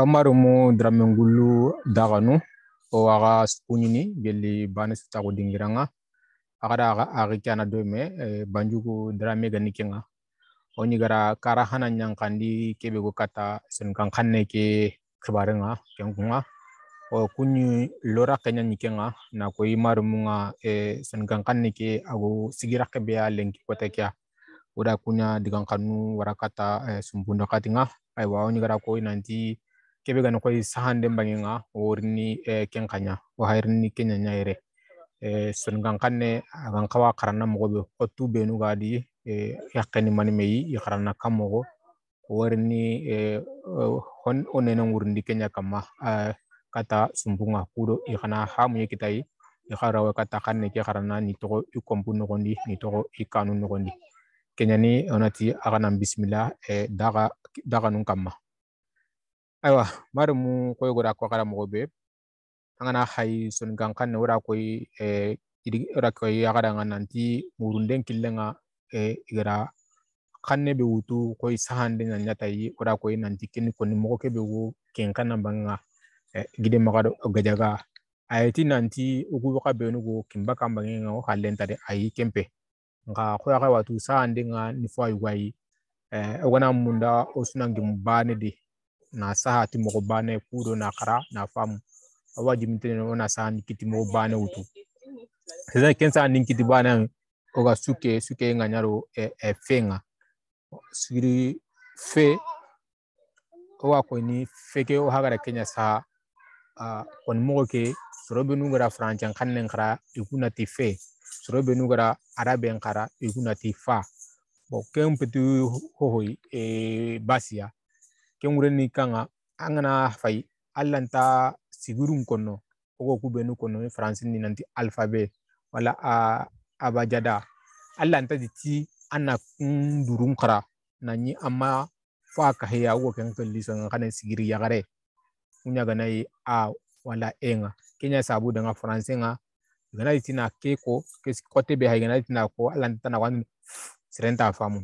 marumu dramengulu daganu o aga spunini gelli bana sita ko dingiranga agara aga aga kana do me eh, ko drame gani kenga oni gara kara hana kandi kebe ko kata sen kan kanne ke kengunga o kunyu lora kanya nikenga na ko mo nga eh, sen kan kanne ke ago sigira kebe a lenki kota kya ura kunya digan kanu warakata eh, sumbunda katinga aiwa oni gara ko nanti kebe gani koy sahande nga orni e eh, ken kanya o hayrni kenya nyaire e eh, sun gan kanne gan kawa karana mo be otu benu gadi e eh, yakani mani meyi ya karana kamogo orni e hon onena wurndi kenya kama kata sumbunga kudo ikana ya hamu i ikara ya wa kata kanne ke karana ni togo no gondi ni togo ikanu kenya kenyani onati agana bismillah e daga daga nun kama aywa mari mu koy gora ko kala mo be angana hay sun gankan ne wora koy e idi wora koy yagara nanti murunden killenga e igara kanne be wutu koy sahande na nyata yi wora koy nanti kin ko ni mo ke wo ken kana banga e gide magado gajaga ayati nanti ugu ka be no go kimba kamba ngenga o halenta de ayi kempe nga ko ya watu sahande nga ni fo ayi e ogana munda osunangi mbane de nasaha ti mo bana kudo na kara na famu awa jimintene no nasaha ni kiti mo bana utu sasa kensa ni kiti bana suke suke nga nyaro e, e fenga siri fe kowa ko feke o hagara kenya sa a kon mogo ke sorobe nugara kan kannen kara ikuna ti fe sorobe nugara araben kara ikuna ti fa bo kempetu hohoi e basia ya kenguren ni kanga angana kana fayi sigurum an ogo sigirin kɔnɔ ko k'u bɛ ni nanti alfabet wala a abajada alanta diti ana di kara nanyi ama fa ka heya wo ken kalli san kana sigiri ya gare unya gana yi a wala enga kenya sabu daga faransi nga gana na keko ke kote be ha gana diti na ko alanta na wani serenta famu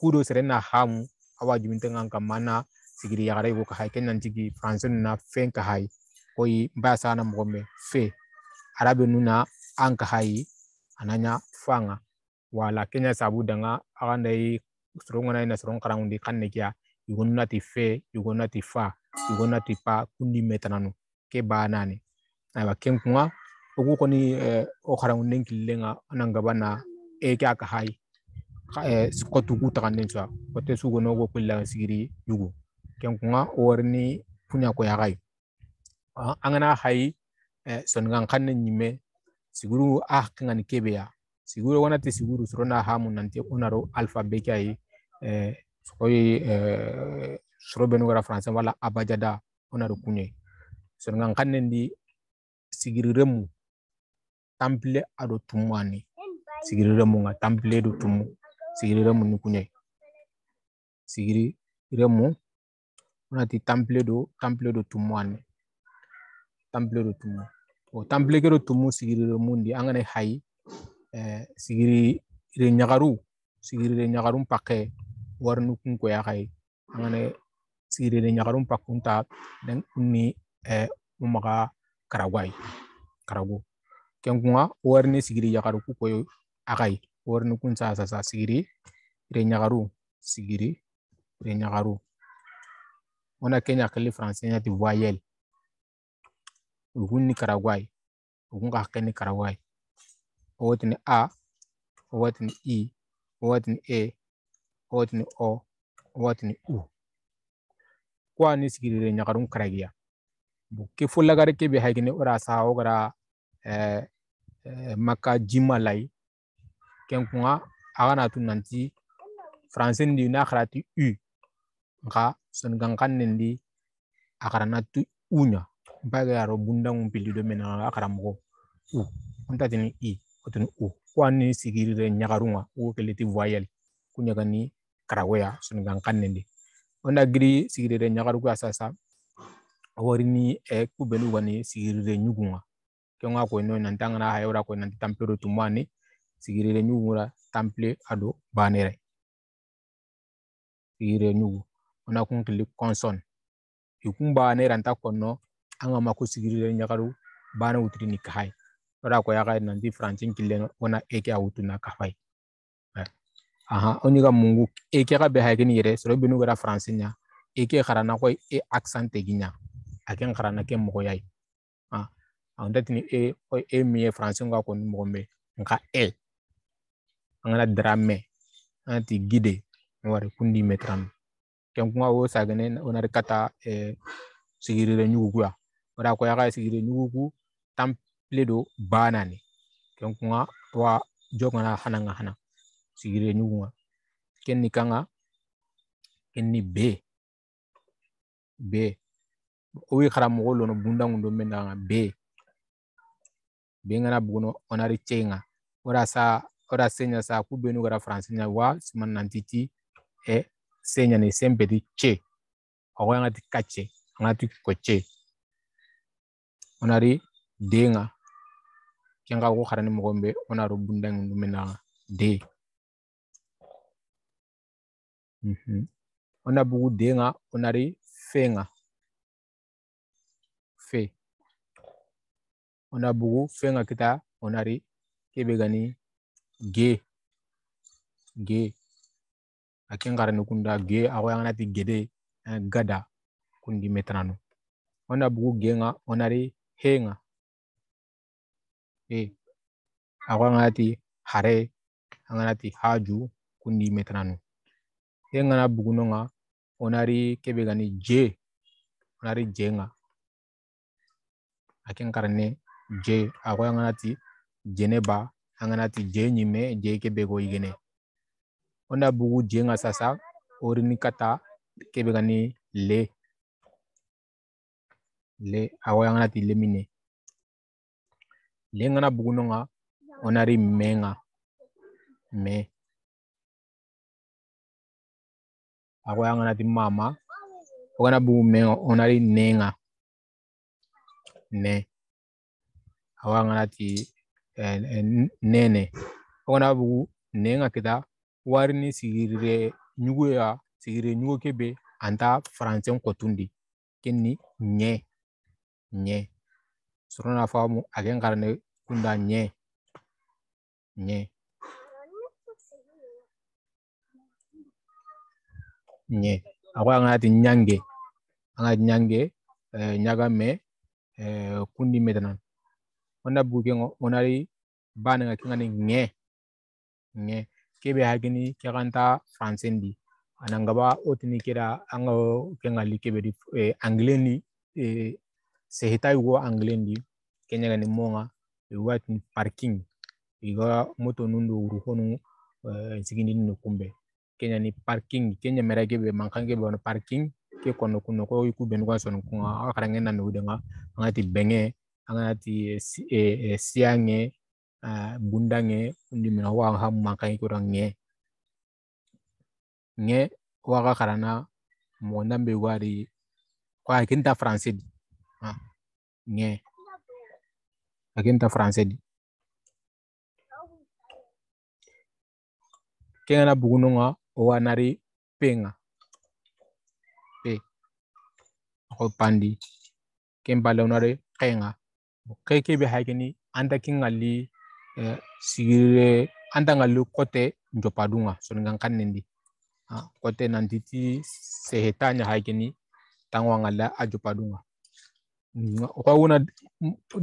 kudo serena hamu awa juminta ngan kamana sigiri yagara yugo ka hay kenan jigi français na fen ka hay koyi mbaya sana mgombe fe arabe nuna an ka hay ananya fanga wala kenya sabu danga aganda yi surongo na ina surongo karangundi kanne kya yugo nuna ti fe yugo nuna ti fa yugo nuna ti pa kundi metananu ke ba nani aiwa ken kunga ogu koni eh, o karangundi kilenga anangaba na e eh, kya ka hay eh, taganden sa kote sugono go kulla sigiri yugo kenkunga warni punya ko yagai ah, angana hai eh, songan kanne nyime siguru ah kangani kebeya siguru wana ti siguru surona hamu nanti onaro alpha beka yi eh, sokoyi eh, soro benu gara français wala abajada onaro kunye songan kanne ndi sigiriremu tampile ado tumwani sigiriremu nga tampile do tumu sigiriremu ni kunye sigiri remu Nanti tample do tample do tumu anne oh, tample do tumu o tample do tumu sigiri do mundi angane hay eh, sigiri re nyagaru sigiri re pakai pakke warnu kun ya ko angane sigiri re pakunta dan unni eh, umaga karagwai karago kenkunga warne sigiri yagaru ku koyo agai warni kun sa sa sigiri re nyagaru sigiri re nyagaru on a Kenya kile Français ni voyelle ugun Nicaragua ugun ka kile Nicaragua wote ni a wote ni i wote ni e wote ni o wote ni u kwa ni sigirire nyakarun karagia buke fulagare ke be haigine ora sa ogara eh, eh, maka jimalai kenkunga agana tu nanti français ndi na kharati u nga songan kan nendi akarana tu unya baga yaro bunda ngumpili do mena akaramugo u ontati ni i otun u kwani sigiri re nyagarunga u keleti voyelle kunyaga ni karagoya songan kan nendi onda giri sigiri re nyagaru kwa sasa wari ni e kubelu wani sigiri re nyugunga kenga ko no nan tangana hayora ko nan tampero tumani sigiri re nyugura tample ado banere sigiri re nyugu ona kun kili kɔnsɔn ikun ba ne ranta kɔnɔ an mako sigiri ɲagaru bana wutiri ni kahai ora ko yaga nanti francin kile ona eke awutu na kahai aha oni ga mungu eke ga be haike yere soro binu gara francin eke kharana ko e accent ginya aken kharana ke mo yai ah anda tini e, e ko e mi e francin ga ko ni me nka e angana drame anti gide wari kundi metram ken kuma wo sagene onar kata eh, sigirire ñugukuya wara ko yaxa sigire ñuguku tample do banani ken kuma wa jogana hananga hana sigire ñugunga ken ni kanga ken ni be be owi xaramoxo lono bundangundo mendanga be be ngana buguno onari cenga wara sa wara senya sa ku benu gara francenya wa siman nanti ti e eh, se ɲani sen beti ce ako yang ati kace ang ati koce onari denga kenga go harani mogombe gombe onaro bundang numena de mhm ona bugu denga onari fenga fe ona bugu fenga kita onari kebegani ge ge akin garani kunda ge ago yanganati gede eh, gada kundi metanano ona bugu genga onari henga e eh, ago yanganati hare anganati haju kundi metanano hengana bugunonga onari kebe gani je onari jenga akin garani je ago yanganati jeneba anganati je nyime je kebe go igene ona bugu jenga sasa orini kata kebe le le awa yang nati le mine le ngana bugu nonga onari menga me awa yang nati mama ogana bugu menga onari nenga ne awa yang nati eh, eh, nene ogana bugu nenga kita wari ni sigire ɲugu ya sigire ɲugu ke be an ta faransɛ kɔtun di ke ni ɲɛ ɲɛ sɔrɔ n'a faamu a kɛ nkarane kunda ɲɛ ɲɛ ɲɛ a ko an ka ti ɲange an ka ɲange ɲaga eh, eh, kundi mɛtɛnan ona buke onari bana nga kinga ni nge nge kebe hagini ke kanta français otini kira an kengali kebe di angleni se hitai wo anglais kenya e, ni monga wati parking iga moto nundu uruhonu e, sigindi ni kumbe kenya ni parking kenya mera be mankange parking ke kono kuno ko yiku benu kwa sonu kunga akarange na no denga angati benge angati e, siange bunda nge undi mina wa ha mankai kura nge nge waka karana mwanda mbe ko kwa kinta france di nge akinta france di kenga na bugunu nga wa nari penga pe ko pandi kembale unare kenga keke be hakini anda kingali eh, sigire andanga lu kote njopadunga soningan kannindi ha kote nanditi seheta nya haikini tangwa ngala ajopadunga ko wona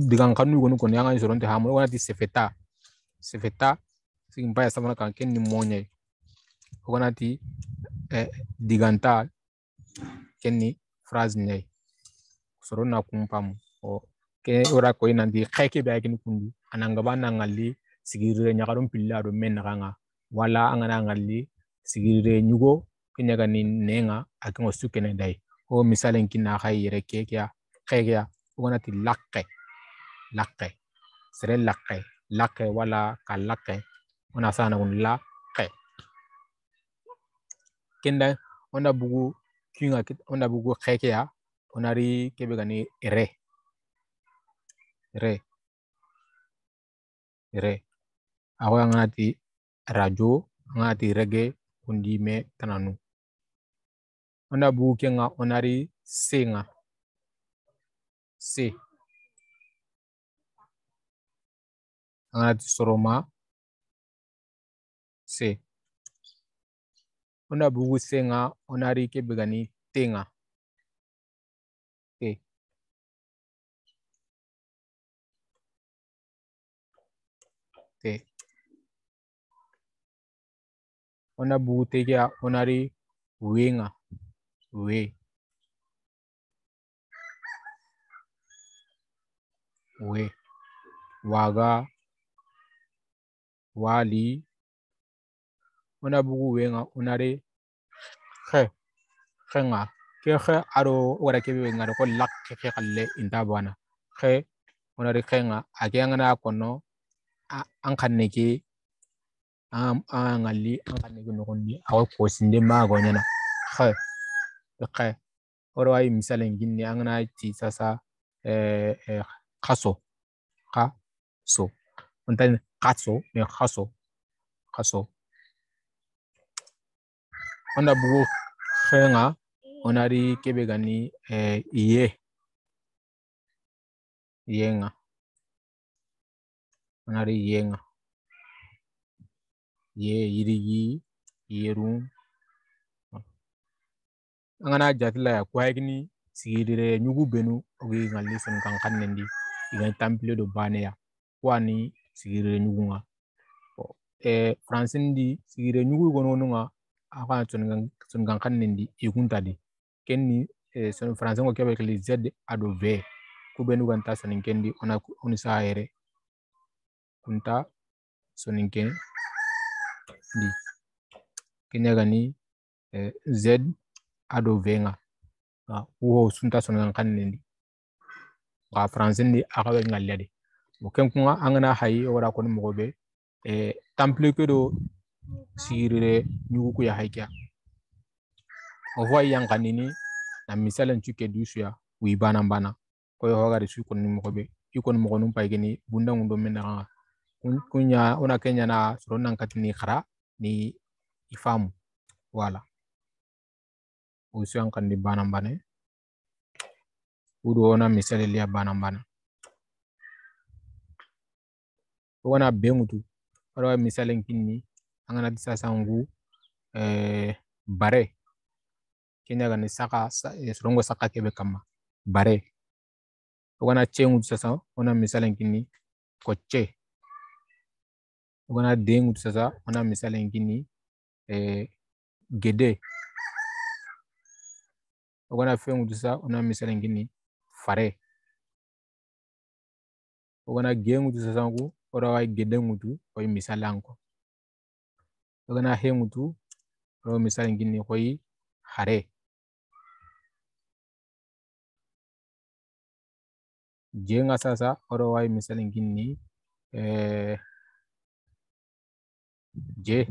digan kanu gonu kon yanga soronte hamu wona ti sefeta sefeta sigin baya samana kan ni monye wona ti eh, diganta keni ni phrase nyai sorona kumpamu ke ora ko ina di kheke ba kundi, kundu ananga ba na ngalli sigirre nyakarum pilla do men nga wala angana ngali sigirre nyugo kinyaga ni nenga ngo suke kene dai o misalen kinna khayire keke ya kheke ya ugana ti lakke lakke sere lakke lakke wala ka lakke ona sana un la ke kenda onda bugu kinga onda bugu kheke ya onari kebe gani ere Re, ire awa ngati rajo ngati rege me tananu ona buke nga onari singa, se ngati soroma se ona buku singa, onari begani tenga सकते unabuteja unari winga we we waga wali unabugu wenga unari khe khenga ke khe aro wara ke wenga ko lak ke khe kalle inta e bana khe unari khenga ake angana kono an kanne ke an ngalli an kanne ke nogondi awa kosinde mago nyana khe khe oro ay misalen ginni an na ti sasa kaso eh khaso kha so ontan khaso ne khaso khaso onda bugo khenga onari kebegani eh iye iyenga ngari yenga ye yirigi yerum angana jatila ya kwagini sigirire nyugu benu ogi ngali sen kan kannendi igan tample do baneya kwani sigirire nyugu nga e fransindi sigirire nyugu gono nga aka sun kan kannendi ikuntadi kenni e, son français ko kebe kli z ado v kubenu kan ta sonin kendi ona onisa yere kunta soninken di kenyagani eh, z ado venga wo ah, sunta soninkan kannen di ga fransin di aka be o ken angana hayi wala ko mo be e eh, tample ko do sirire nyugo ko ya haykya o ho yan kanini na misalan chuke dusuya wi bana bana ko yo hogari su ko ni mo be iko ni bunda ngum do kunya una kenya na suronan katini khara ni ifamu wala usian kandi banan bane udu ona misali lia bana bana wana bengutu ara misale kinni angana disa sangu eh, bare kenya gani saka eh, surongo saka kebe kama bare wana chengu sasa ona misale kinni koche ukiona dengu tu sasa ona misala ingine eh, gede ukiona fengu tu sasa ona misala ingine fare ukiona gengu tu sasa ngu ora wai gedengu tu wai misala nko ukiona hengu tu ora misala ingine wai hare jenga sasa ora wai misala ingine eh, J.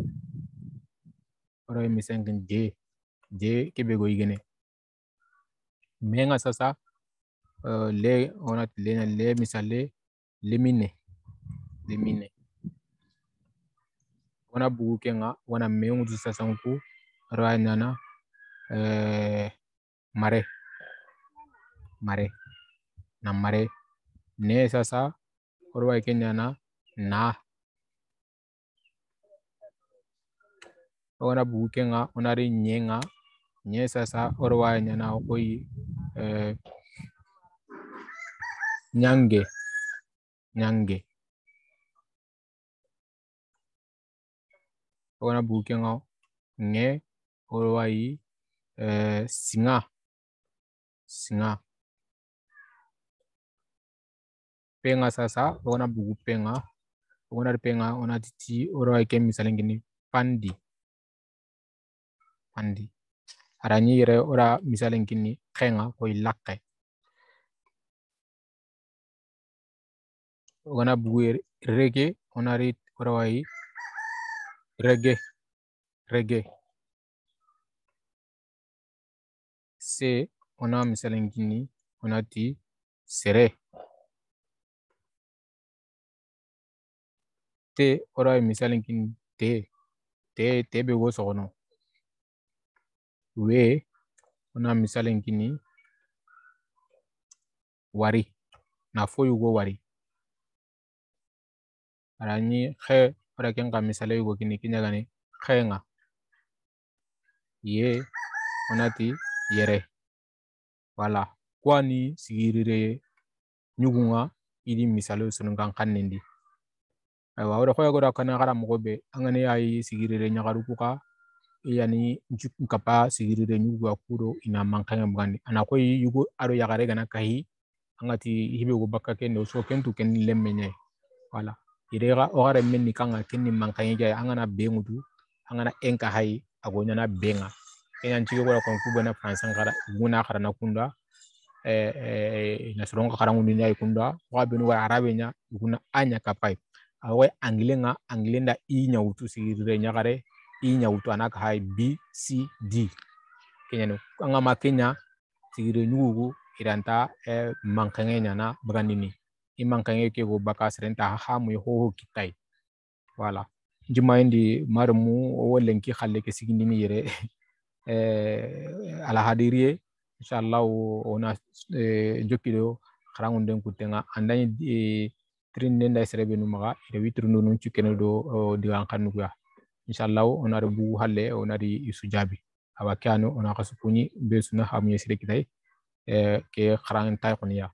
What am I J, J. J kibegogine. Menga sasa uh, le ona le na le misale limine limine. Wana buku kenga wana meungu sasa nku rainana nana mare mare na mare ne sasa orwa kenya na na ona buke nga onari nye nga nye sasa orwa na koi eh, nyange nyange ona buke nga nge orwa yi singa singa penga sasa ora buku penga ora penga ona titi orwa ke misalnya pandi andi arañi yere o ra misalen kini xenga koy laqe ona bugu rege onari orawayi rege rege se ona misalen ona ti sere te ora misalen kini te te te be go sogono way. Kuna misali ingine wari na fo yugo wari arani khe ora kenga misale yugo kini kinya gani khenga ye onati yere wala kwani sigirire nyugunga idi misali sunungan kannendi aywa ora khoya gora kana gara mogobe angane ayi sigirire nyagaru kuka yani nkapa sigirire nyugu akuro ina mankanya mgani anako yugo aro ya garega na kahi angati hibe go bakka kende so kentu ken lemmenye wala irega ogare menni kanga kenni mankanya ja angana bengudu angana enka hai agonya na benga ina nchige kwa kwa mkubwa na fransa ngara guna kara na kunda eh eh e, na soronga kara ngundi na ikunda wa benu wa arabenya guna anya kapai awe angilenga angilenda inya utu sigirire nyagare i ɲagutu a n'a b c d keɲani an ka ma keɲa iranta e mankange ɲana baganini i e mankange ke go baka serenta hamu ye hoho kitai wala jimayindi marmu wo lenki halle ke sigindini yere e, alahadiri ye inchallahu wona e, jokkiɗo haragunden kuttega andañi tirinden da serebe nu maga ida witirundu nun cukkene ɗo digan kannuguya inchallahu on ari bugu halle on ari yusu jaabi awa kano ona kasupuni be suna hamuye sire kitai ke kharan tay qoniya